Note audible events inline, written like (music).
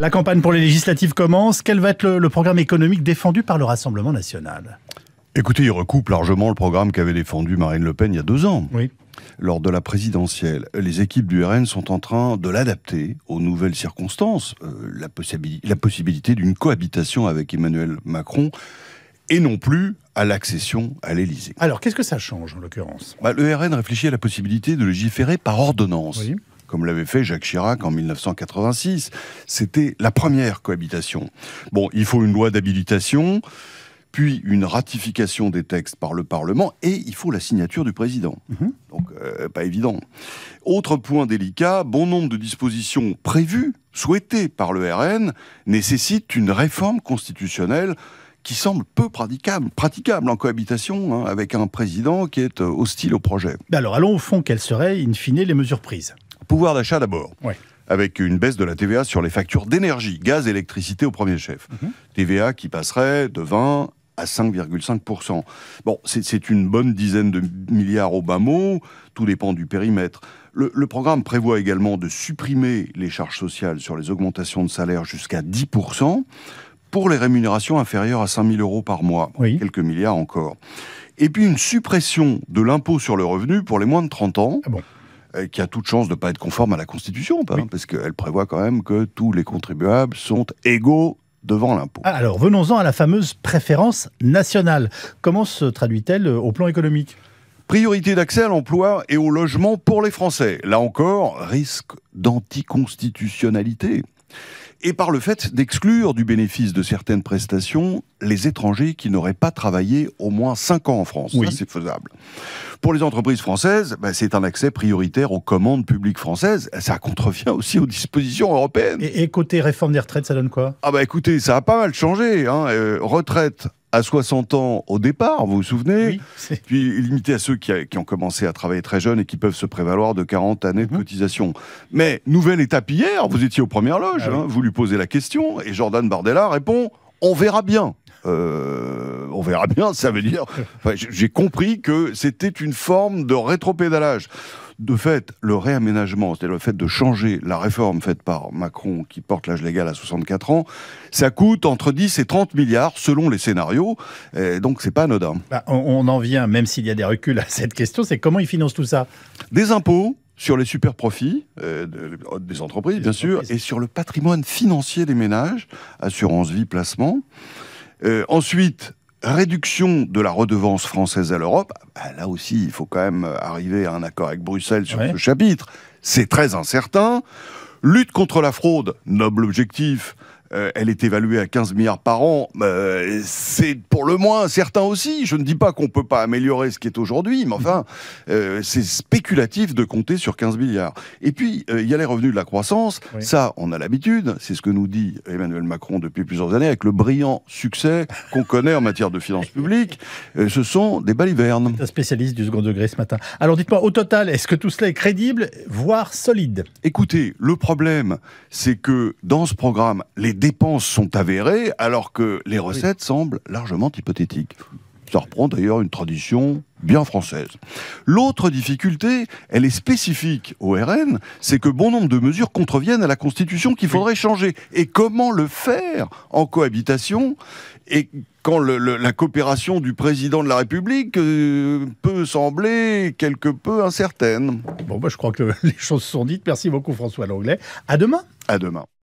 La campagne pour les législatives commence. Quel va être le, programme économique défendu par le Rassemblement national Écoutez, il recoupe largement le programme qu'avait défendu Marine Le Pen il y a deux ans. Oui. Lors de la présidentielle, les équipes du RN sont en train de l'adapter aux nouvelles circonstances, euh, la, possibilité d'une cohabitation avec Emmanuel Macron et non plus à l'accession à l'Élysée. Alors, qu'est-ce que ça change en l'occurrence bah, Le RN réfléchit à la possibilité de légiférer par ordonnance comme l'avait fait Jacques Chirac en 1986. C'était la première cohabitation. Bon, il faut une loi d'habilitation, puis une ratification des textes par le Parlement, et il faut la signature du président. Mm-hmm. Donc, euh, pas évident. Autre point délicat, bon nombre de dispositions prévues, souhaitées par le RN, nécessitent une réforme constitutionnelle qui semble peu praticable, en cohabitation hein, avec un président qui est euh, hostile au projet. Ben alors allons au fond, quelles seraient in fine les mesures prises Pouvoir d'achat d'abord. Avec une baisse de la TVA sur les factures d'énergie, gaz, électricité au premier chef. Mhm. TVA qui passerait de 20 à 5,5%. Bon, c'est une bonne dizaine de milliards au bas mot, tout dépend du périmètre. Le, programme prévoit également de supprimer les charges sociales sur les augmentations de salaire jusqu'à 10% pour les rémunérations inférieures à 5 000 euros par mois, quelques milliards encore. Et puis une suppression de l'impôt sur le revenu pour les moins de 30 ans. Ah euh, qui a toute chance de ne pas être conforme à la Constitution, parce qu'elle prévoit quand même que tous les contribuables sont égaux devant l'impôt. Ah, alors venons-en à la fameuse préférence nationale. Comment se traduit-elle euh, au plan économique Priorité d'accès à l'emploi et au logement pour les Français. Là encore, risque d'anticonstitutionnalité et par le fait d'exclure du bénéfice de certaines prestations les étrangers qui n'auraient pas travaillé au moins 5 ans en France. Oui. c'est faisable. Pour les entreprises françaises, bah, c'est un accès prioritaire aux commandes publiques françaises. Ça contrevient aussi aux dispositions européennes. Et, côté réforme des retraites, ça donne quoi Ah bah écoutez, ça a pas mal changé. Hein. Euh, retraite à 60 ans au départ, vous vous souvenez Puis limité à ceux qui, ont commencé à travailler très jeune et qui peuvent se prévaloir de 40 années de mhm. cotisation. Mais nouvelle étape hier, vous étiez aux premières loges, bah hein, vous lui posez la question et Jordan Bardella répond on verra bien. Euh, on verra bien, ça veut dire. J'ai compris que c'était une forme de rétropédalage. De fait, le réaménagement, c'est-à-dire le fait de changer la réforme faite par Macron qui porte l'âge légal à 64 ans, ça coûte entre 10 et 30 milliards selon les scénarios. Donc donc c'est pas anodin. Bah, on en vient, même s'il y a des reculs à cette question, c'est comment ils financent tout ça Des impôts sur les super profits euh, des entreprises, bien sûr, et sur le patrimoine financier des ménages, assurance vie, placement. Euh, ensuite, réduction de la redevance française à l'Europe, bah, là aussi, il faut quand même arriver à un accord avec Bruxelles sur ce chapitre. C'est très incertain. Lutte contre la fraude, noble objectif, euh, elle est évaluée à 15 milliards par an. Euh, c'est pour le moins certain aussi. Je ne dis pas qu'on ne peut pas améliorer ce qui est aujourd'hui, mais enfin, (laughs) euh, c'est spéculatif de compter sur 15 milliards. Et puis, il y a les revenus de la croissance. Ça, on a l'habitude. C'est ce que nous dit Emmanuel Macron depuis plusieurs années, avec le brillant succès qu'on connaît en matière de finances publiques. ce sont des balivernes. Un spécialiste du second degré ce matin. Alors dites-moi, au total, est-ce que tout cela est crédible, voire solide Écoutez, le problème, c'est que dans ce programme, les les dépenses sont avérées alors que les recettes semblent largement hypothétiques. Ça reprend d'ailleurs une tradition bien française. L'autre difficulté, elle est spécifique au RN, c'est que bon nombre de mesures contreviennent à la Constitution qu'il faudrait changer. Et comment le faire en cohabitation et quand la coopération du président de la République euh, peut sembler quelque peu incertaine. Bon, moi je crois que (laughs) les choses sont dites. Merci beaucoup François Langlais. À demain. À demain.